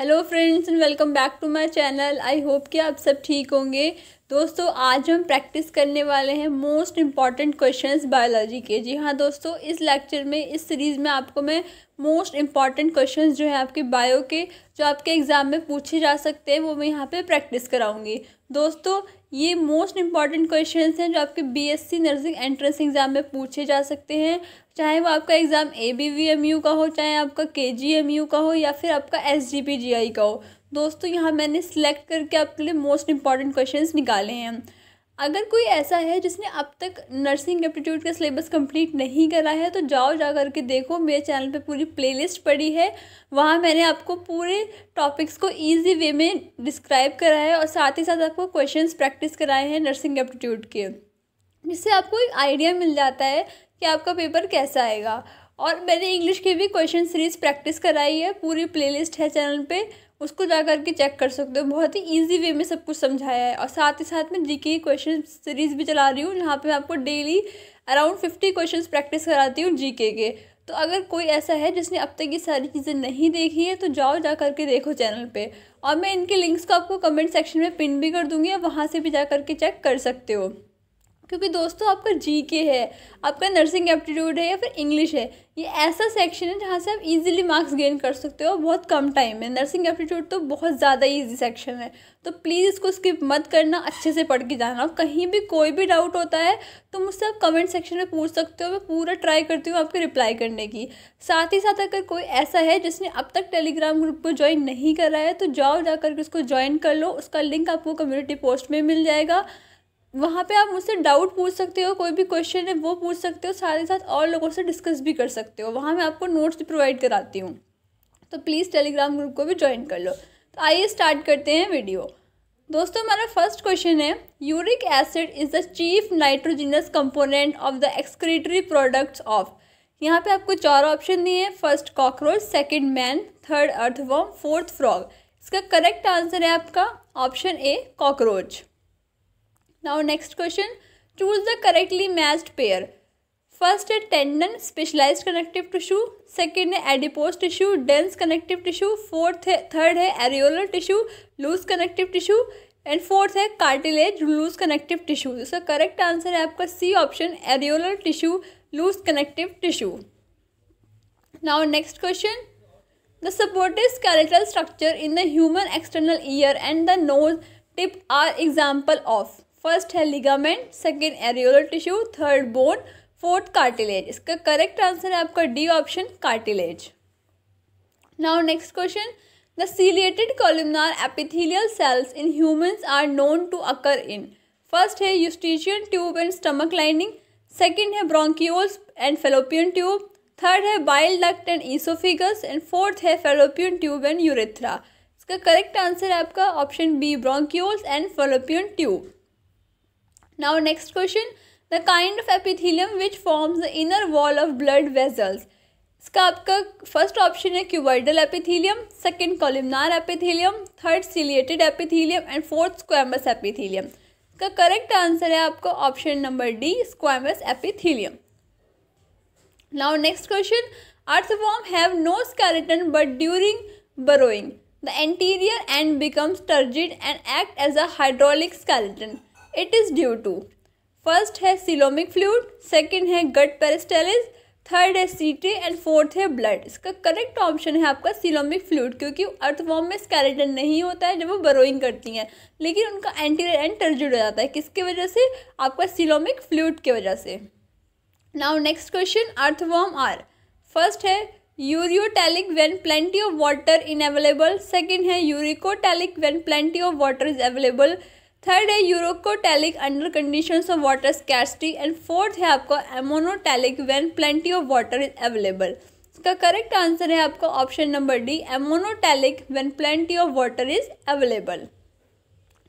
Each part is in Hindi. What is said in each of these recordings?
Hello friends and welcome back to my channel I hope कि आप सब ठीक होंगे दोस्तों आज हम प्रैक्टिस करने वाले हैं मोस्ट इम्पॉर्टेंट क्वेश्चंस बायोलॉजी के जी हाँ दोस्तों इस लेक्चर में इस सीरीज़ में आपको मैं मोस्ट इम्पॉर्टेंट क्वेश्चंस जो है आपके बायो के जो आपके एग्ज़ाम में पूछे जा सकते हैं वो मैं यहाँ पर प्रैक्टिस कराऊँगी दोस्तों ये मोस्ट इम्पॉर्टेंट क्वेश्चन हैं जो आपके बीएससी नर्सिंग एंट्रेंस एग्ज़ाम में पूछे जा सकते हैं चाहे वो आपका exam A B V M U का हो चाहे आपका के जी एम यू का हो या फिर आपका एस जी पी जी आई का हो दोस्तों यहाँ मैंने सिलेक्ट करके आपके लिए मोस्ट इंपॉर्टेंट क्वेश्चन निकाले हैं अगर कोई ऐसा है जिसने अब तक नर्सिंग एप्टीट्यूड का सिलेबस कंप्लीट नहीं करा है तो जाओ जा कर के देखो मेरे चैनल पे पूरी प्लेलिस्ट पड़ी है वहाँ मैंने आपको पूरे टॉपिक्स को इजी वे में डिस्क्राइब करा है और साथ ही साथ आपको क्वेश्चंस प्रैक्टिस कराए हैं नर्सिंग एप्टीट्यूड के जिससे आपको एक आइडिया मिल जाता है कि आपका पेपर कैसा आएगा और मैंने इंग्लिश की भी क्वेश्चन सीरीज़ प्रैक्टिस कराई है पूरी प्लेलिस्ट है चैनल पे उसको जा कर के चेक कर सकते हो बहुत ही इजी वे में सब कुछ समझाया है और साथ ही साथ मैं जी के क्वेश्चन सीरीज़ भी चला रही हूँ जहाँ पे मैं आपको daily around fifty question practice कराती हूँ जी के e के तो अगर कोई ऐसा है जिसने अब तक ये सारी चीज़ें नहीं देखी है तो जाओ जा कर के देखो चैनल पे और मैं इनके लिंक्स को आपको कमेंट सेक्शन में पिन भी कर दूँगी और वहाँ से भी जा कर के चेक कर सकते हो क्योंकि दोस्तों आपका जी के है आपका नर्सिंग एप्टीट्यूड है या फिर इंग्लिश है ये ऐसा सेक्शन है जहाँ से आप इजीली मार्क्स गेन कर सकते हो बहुत कम टाइम में नर्सिंग एप्टीट्यूड तो बहुत ज़्यादा इजी सेक्शन है तो प्लीज़ इसको स्किप मत करना अच्छे से पढ़ के जाना और कहीं भी कोई भी डाउट होता है तो मुझसे आप कमेंट सेक्शन में पूछ सकते हो मैं पूरा ट्राई करती हूँ आपके रिप्लाई करने की साथ ही साथ अगर कोई ऐसा है जिसने अब तक टेलीग्राम ग्रुप को ज्वाइन नहीं करा है तो जाओ जा करके उसको ज्वाइन कर लो उसका लिंक आपको कम्युनिटी पोस्ट में मिल जाएगा वहाँ पे आप मुझसे डाउट पूछ सकते हो कोई भी क्वेश्चन है वो पूछ सकते हो साथ ही साथ और लोगों से डिस्कस भी कर सकते हो वहाँ मैं आपको नोट्स भी प्रोवाइड कराती हूँ तो प्लीज़ टेलीग्राम ग्रुप को भी ज्वाइन कर लो तो आइए स्टार्ट करते हैं वीडियो दोस्तों हमारा फर्स्ट क्वेश्चन है uric acid is the chief nitrogenous component of the excretory products of यहाँ पे आपको चार ऑप्शन दिए हैं first cockroach second man third earthworm fourth frog इसका करेक्ट आंसर है आपका option A cockroach now next question choose the correctly matched pair first है tendon specialise connective tissue second है adipose tissue dense connective tissue fourth है थर्ड है areolar tissue loose connective tissue and fourth है कार्टिलेज लूज कनेक्टिव टिश्यू इसका करेक्ट आंसर है आपका C option areolar tissue loose connective tissue now next question the supportive skeletal structure in the human external ear and the nose tip are example of first है ligament second areolar tissue third bone fourth cartilage इसका करेक्ट आंसर है आपका D option cartilage now next question the ciliated columnar epithelial cells in humans are known to occur in first है Eustachian tube and stomach lining second है bronchioles and Fallopian tube third है bile duct and oesophagus and fourth है फेलोपियन ट्यूब एंड यूरेथ्रा इसका करेक्ट आंसर है आपका option B bronchioles and Fallopian tube Now next question, the kind of epithelium which forms the inner wall of blood vessels. Iska first option is cuboidal epithelium, second columnar epithelium, third ciliated epithelium and fourth squamous epithelium. The correct answer is option number D, squamous epithelium. Now next question, earthworms have no skeleton but during burrowing, the anterior end becomes turgid and act as a hydraulic skeleton. It is due to first है सिलोमिक फ्लूड सेकेंड है गट पेरिस्टेलिस थर्ड है सीटी एंड फोर्थ है ब्लड इसका करेक्ट ऑप्शन है आपका सिलोमिक फ्लूड क्योंकि अर्थवॉर्म में स्केलेटन नहीं होता है जब वो बरोइंग करती हैं लेकिन उनका एंटीरियर एंड टर्जुड हो जाता है किसके वजह से आपका सिलोमिक फ्लूड की वजह से now next question earthworm are first है ureotelic when plenty of water in available second है uricotelic when plenty of water is available third है uricotelic under condition of water scarcity and fourth है आपको ammonotelic when plenty of water is available इसका करेक्ट आंसर है आपको option number D ammonotelic when plenty of water is available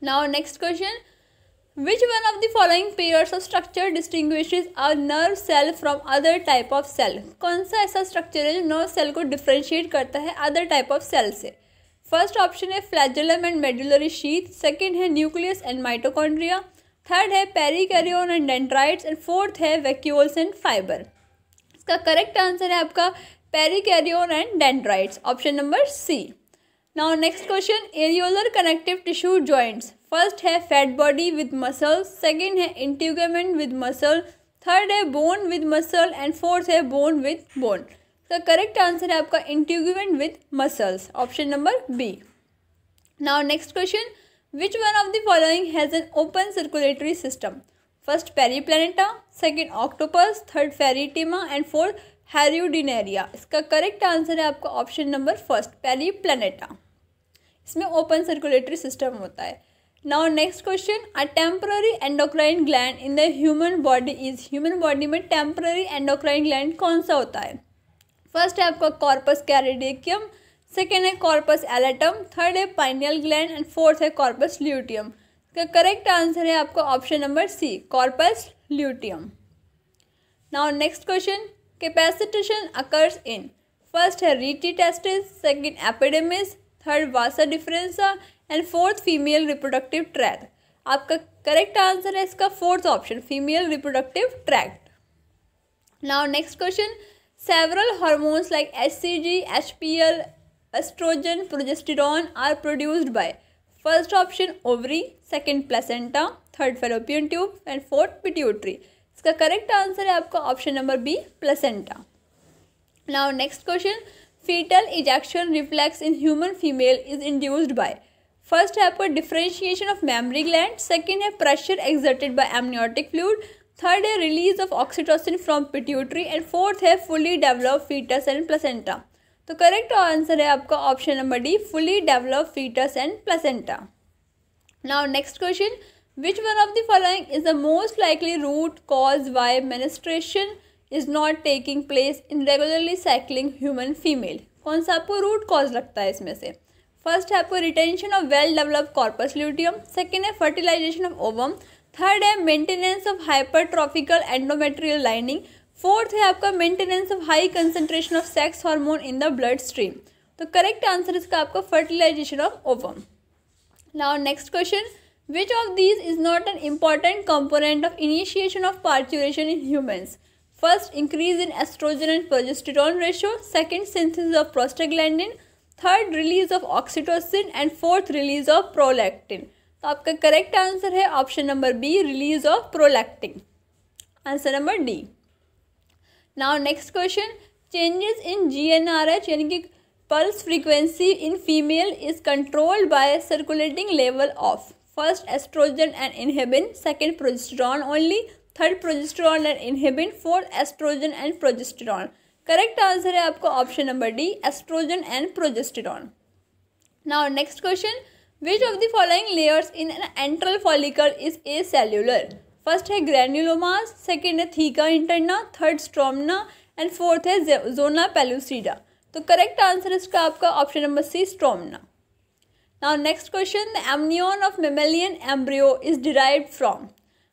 now next question which one of the following pairs of structure distinguishes are nerve cell from other type of cell कौन सा ऐसा स्ट्रक्चर है जो नर्व सेल को डिफ्रेंशिएट करता है अदर टाइप ऑफ सेल से फर्स्ट ऑप्शन है flagellum and medullary sheath second है न्यूक्लियस एंड माइटोकॉन्ड्रिया थर्ड है perikaryon and dendrites and fourth है वैक्यूल्स एंड फाइबर इसका करेक्ट आंसर है आपका perikaryon and dendrites option number C now next question areolar connective tissue joints first है fat body with muscle second है इंट्यूगमेंट विद मसल थर्ड है bone with muscle and fourth है bone with bone the correct answer है आपका integument with muscles option number B now next question which one of the following has an open circulatory system first Periplaneta second octopus third Pheretima and fourth Hirudinaria इसका करेक्ट आंसर है आपका option number first Periplaneta इसमें ओपन सर्कुलेटरी सिस्टम होता है now next question a temporary endocrine gland in the human body is human body में टेम्पररी एंडोक्राइन ग्लैंड कौन सा होता है फर्स्ट है आपका कॉर्पस कैरिडिकियम सेकेंड है कॉर्पस एलेटम थर्ड है पाइनियल ग्लैंड एंड फोर्थ है कॉर्पस ल्यूटियम का करेक्ट आंसर है आपका option number C corpus luteum now next question capacitation occurs in first है rete testis second epididymis third vasa deferentia and fourth female reproductive tract आपका करेक्ट आंसर है इसका fourth option female reproductive tract now next question Several hormones like SCG, HPL, estrogen, progesterone are produced by first option ovary, second placenta, third fallopian tube and fourth pituitary. Its correct answer है option number B, placenta. Now next question: Fetal foetal reflex in human female is induced by first first है आपका differentiation of mammary gland second है pressure exerted by amniotic third है release of oxytocin from pituitary and fourth है fully develop foetus and placenta तो करेक्ट आंसर है आपका option number D fully develop foetus and placenta now next question which one of the following is the most likely root cause why menstruation is not taking place in regularly cycling human female कौन सा आपको रूट कॉज लगता है इसमें से फर्स्ट है आपको retention of well developed corpus luteum second है फर्टिलाइजेशन ऑफ ओवम थर्ड है maintenance of hypertrophical endometrial lining fourth है आपका maintenance of high concentration of sex hormone in the blood stream तो करेक्ट आंसर इसका आपका fertilisation of ovum now next question which of these is not an important component of initiation of parturition in humans first increase in oestrogen and progesterone ratio second synthesis of prostaglandin third release of oxytocin and fourth release of prolactin तो आपका करेक्ट आंसर है option number B release of prolactin answer number D now next question changes in G N R H यानी कि pulse frequency in female is controlled by circulating level of first oestrogen and inhibin second progesterone only third progesterone and inhibin fourth oestrogen and progesterone correct answer है आपका option number D oestrogen and progesterone now next question Which of the following layers in an antral follicle is acellular? First है granulomas, second है theca interna, third stromna and fourth है zona pellucida. तो correct answer इसका आपका option number C stromna. Now next question, the amnion of mammalian embryo is derived from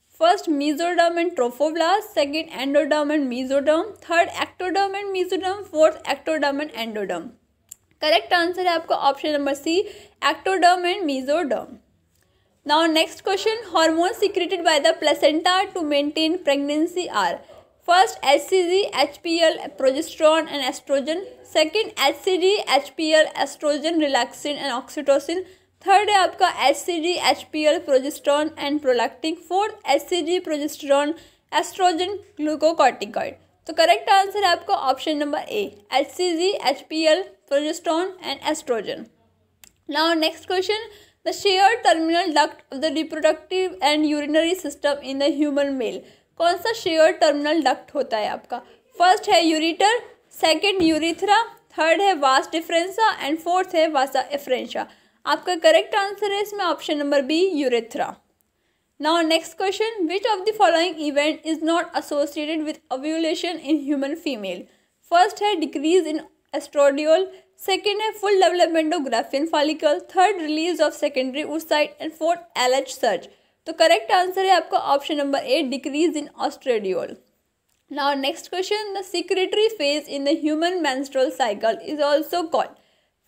first mesoderm and trophoblast, second endoderm and mesoderm, third ectoderm and mesoderm, fourth ectoderm and endoderm. Correct answer है आपका option number C ectoderm and mesoderm now next question hormone secreted by the placenta to maintain pregnancy are first H C G H P L progesterone and oestrogen second H C D H P L oestrogen relaxin and oxytocin third है आपका H C D H P L progesterone and prolactin fourth H C G progesterone oestrogen glucocorticoid तो करेक्ट आंसर है आपका option number A H C G H P L progesterone and oestrogen now next question the share terminal duct of the reproductive and urinary system in the human male कौन सा शेयर टर्मिनल डक्ट होता है आपका फर्स्ट है यूरिटर सेकेंड यूरिथ्रा थर्ड है वास डिफ्रेंसा एंड फोर्थ है वासा एफ्रेंशा आपका करेक्ट आंसर है इसमें option number B urethra Now next question, which of the following event is not associated with ovulation in human female? First a decrease in estradiol, second a full development of graphene follicle, third release of secondary oocyte and fourth LH surge. So correct answer is option number eight: decrease in estradiol. Now next question: The secretory phase in the human menstrual cycle is also called.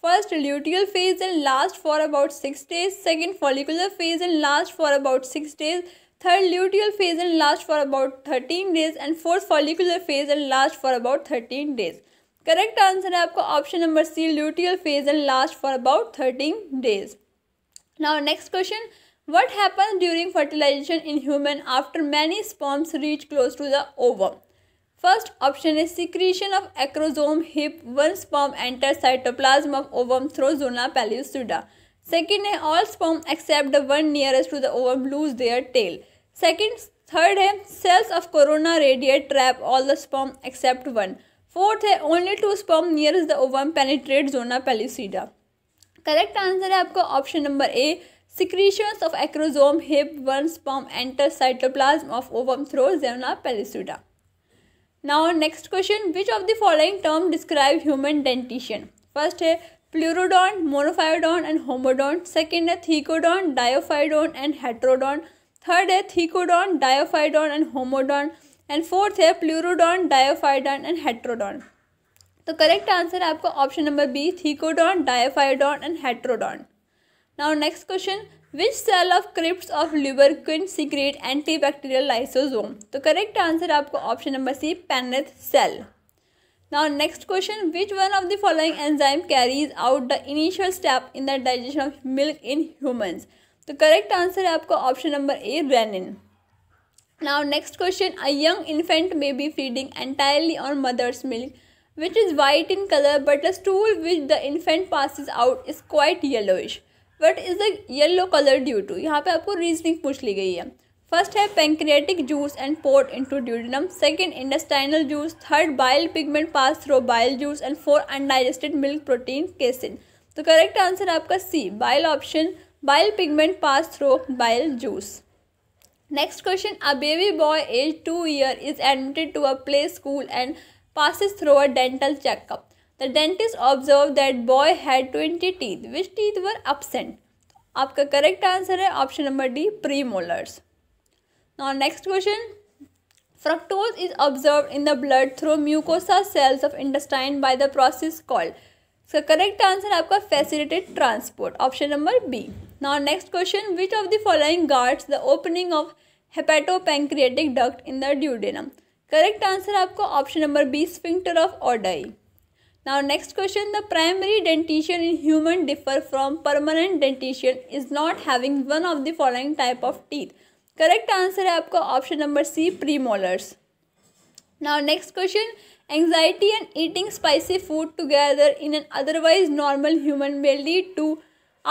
First luteal phase and last for about 6 days. Second follicular phase and last for about 6 days. Third luteal phase and last for about 13 days. And fourth follicular phase and last for about 13 days. Correct answer है option number number Luteal phase and last for about thirteen days. Now next question. what happens during fertilization in human after many sperms reach close to the ovum first option है secretion of acrosome help one sperm enter cytoplasm of ovum through zona pellucida second है all sperm except one nearest to the ovum lose their tail second third है cells of corona radiata trap all the sperm except one fourth है only two sperm nearest the ovum penetrate zona pellucida correct answer है आपका option number A secretion of acrosome help one sperm enter cytoplasm of ovum through zona pellucida now next question which of the following term describe human dentition first है pleurodont monophyodont and homodont second है thecodont diphyodont and heterodont third है thecodont diphyodont and homodont and fourth है प्लूरोडॉन डायोफाइडॉन एंड हेट्रोडॉन तो करेक्ट आंसर आपका option number B thecodont diphyodont and heterodont now next question which cell of crypt of Lieberkuhn secrete antibacterial lysozyme तो करेक्ट आंसर आपको option number C Paneth cell now next question which one of the following enzyme carries out the initial step in the digestion of milk in humans तो करेक्ट आंसर है आपको option number A rennin now next question a young infant may be feeding entirely on mother's milk which is white in colour but a stool which the infant passes out is quite yellowish what is the yellow colour due to यहाँ पे आपको रीजनिंग पूछ ली गई है फर्स्ट है pancreatic juice and poured into duodenum second intestinal juice third bile pigment pass through bile juice and four undigested milk protein casein तो करेक्ट आंसर आपका C bile option bile pigment pass through bile juice next question a baby boy age two year is admitted to a play school and passes through a dental checkup The dentist observed that boy had 20 teeth, which teeth were absent. आपका करेक्ट आंसर है option number D premolars now next question fructose is absorbed in the blood through mucosa cells of intestine by the process called इसका करेक्ट आंसर आपका facilitated transport option number B now next question which of the following guards the opening of hepatopancreatic duct in the duodenum correct answer आपको option number B sphincter of Oddi Now next question the primary dentition in human differ from permanent dentition is not having one of the following type of teeth. Correct answer है आपका option number C premolars now next question anxiety and eating spicy food together in an otherwise normal human will lead to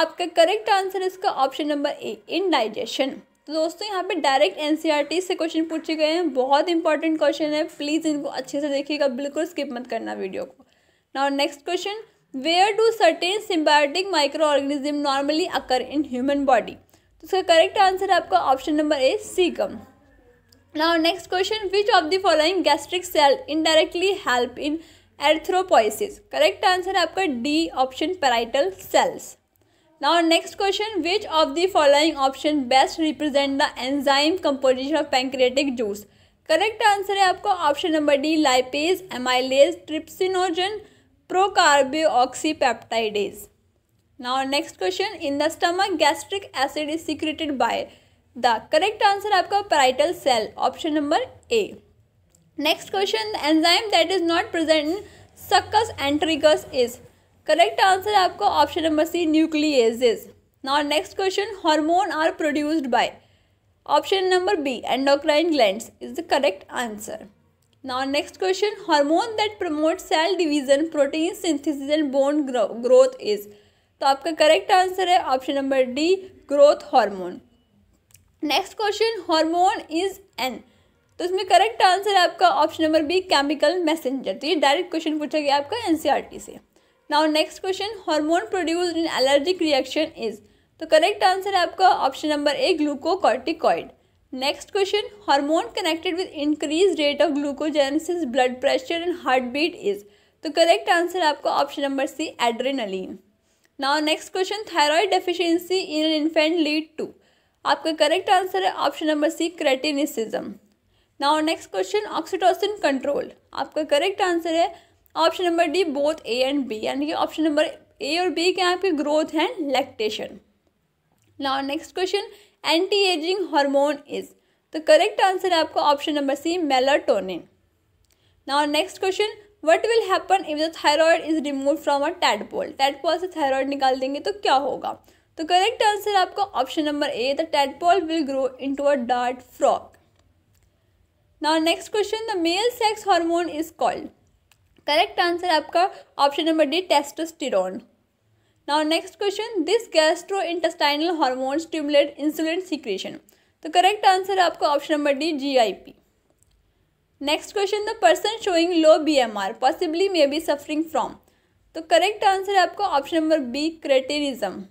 आपका करेक्ट आंसर इसका option number A indigestion तो दोस्तों यहाँ पे डायरेक्ट एन e से क्वेश्चन पूछे गए हैं बहुत इंपॉर्टेंट क्वेश्चन है प्लीज़ इनको अच्छे से देखिएगा बिल्कुल स्किप मत करना वीडियो को next question where do certain symbiotic microorganism normally occur in human body तो इसका करेक्ट आंसर है आपका option number A caecum now next question which of the following gastric cell indirectly help in erythropoiesis correct answer है आपका D option parietal cells now next question which of the following option best represent the enzyme composition of pancreatic juice correct answer है आपका option number D lipase amylase trypsinogen procarboxypeptidase now next question in the stomach gastric acid is secreted by the correct answer आपका parietal cell option number A next question enzyme that is not present in succus entericus is correct answer आपको option number C nuclease now next question hormone are produced by option number B endocrine gland is the correct answer now next question hormone that promote cell division protein synthesis and bone growth is तो आपका करेक्ट आंसर है option number D growth hormone next question hormone is an तो इसमें करेक्ट आंसर है आपका option number B chemical messenger तो ये डायरेक्ट क्वेश्चन पूछा गया आपका एनसीईआरटी e से now next question hormone produced in allergic reaction is तो करेक्ट आंसर है आपका option number A glucocorticoid next question hormone connected with increase rate of glucogenesis blood pressure and heart beat is तो करेक्ट आंसर आपका option number C adrenaline now next question thyroid deficiency in an infant lead to आपका करेक्ट आंसर है option number C cretinism now next question oxytocin control आपका करेक्ट आंसर है option number D both A and B यानी कि ऑप्शन नंबर ए और बी के आपके growth and lactation now next question anti ageing hormone is तो करेक्ट आंसर है आपका option number C melatonin now next question what will happen if the thyroid is remove from a tadpole tadpole से थायरॉयड निकाल देंगे तो क्या होगा तो करेक्ट आंसर है आपका option number A the tadpole will grow into a dwarf frog now next question the male sex hormone is called correct answer आपका option number D testosterone now next question this gastrointestinal hormone stimulate insulin secretion तो करेक्ट आंसर आपको option number D G I P next question the person showing low B M R possibly may be suffering from तो करेक्ट आंसर है आपको option number B cretinism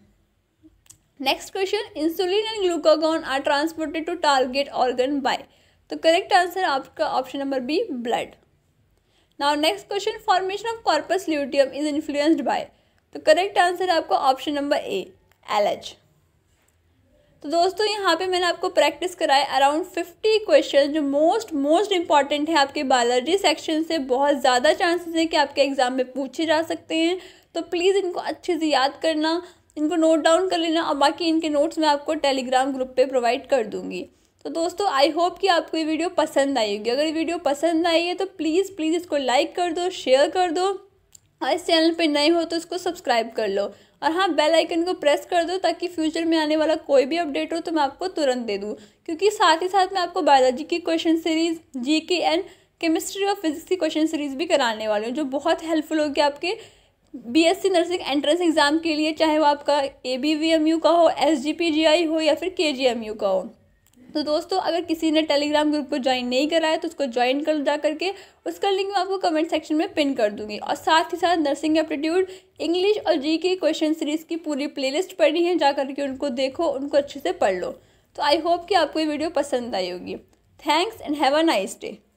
next question insulin and glucagon are transported to target organ by तो करेक्ट आंसर आपका option number B blood now next question formation of corpus luteum is influenced by तो करेक्ट आंसर आपको ऑप्शन नंबर ए एच तो दोस्तों यहाँ पे मैंने आपको प्रैक्टिस कराए अराउंड फिफ्टी क्वेश्चन जो मोस्ट मोस्ट इंपॉर्टेंट है आपके बायोलॉजी सेक्शन से बहुत ज़्यादा चांसेस हैं कि आपके एग्ज़ाम में पूछे जा सकते हैं तो प्लीज़ इनको अच्छे से याद करना इनको नोट डाउन कर लेना और बाकी इनके नोट्स मैं आपको टेलीग्राम ग्रुप पे प्रोवाइड कर दूँगी तो दोस्तों आई होप कि आपको ये वीडियो पसंद आई होगी अगर ये वीडियो पसंद आई है तो प्लीज़ प्लीज़ इसको लाइक कर दो शेयर कर दो और हाँ, इस चैनल पर नए हो तो इसको सब्सक्राइब कर लो और हाँ बेल आइकन को प्रेस कर दो ताकि फ्यूचर में आने वाला कोई भी अपडेट हो तो मैं आपको तुरंत दे दूँ क्योंकि साथ ही साथ मैं आपको बायोलॉजी की question series G K and chemistry और फिजिक्स की क्वेश्चन सीरीज़ भी कराने वाली हूँ जो बहुत हेल्पफुल होगी आपके बीएससी नर्सिंग एंट्रेंस एग्ज़ाम के लिए चाहे वो आपका A B V M U का हो एस जी पी जी आई हो या फिर के जी एम यू का हो तो दोस्तों अगर किसी ने टेलीग्राम ग्रुप को ज्वाइन नहीं करा है तो उसको ज्वाइन कर जा करके उसका लिंक मैं आपको कमेंट सेक्शन में पिन कर दूंगी और साथ ही साथ नर्सिंग एप्टीट्यूड इंग्लिश और जी के क्वेश्चन सीरीज़ की पूरी प्लेलिस्ट पढ़ी है जा करके उनको देखो उनको अच्छे से पढ़ लो तो आई होप कि आपको ये वीडियो पसंद आई होगी thanks and have a nice day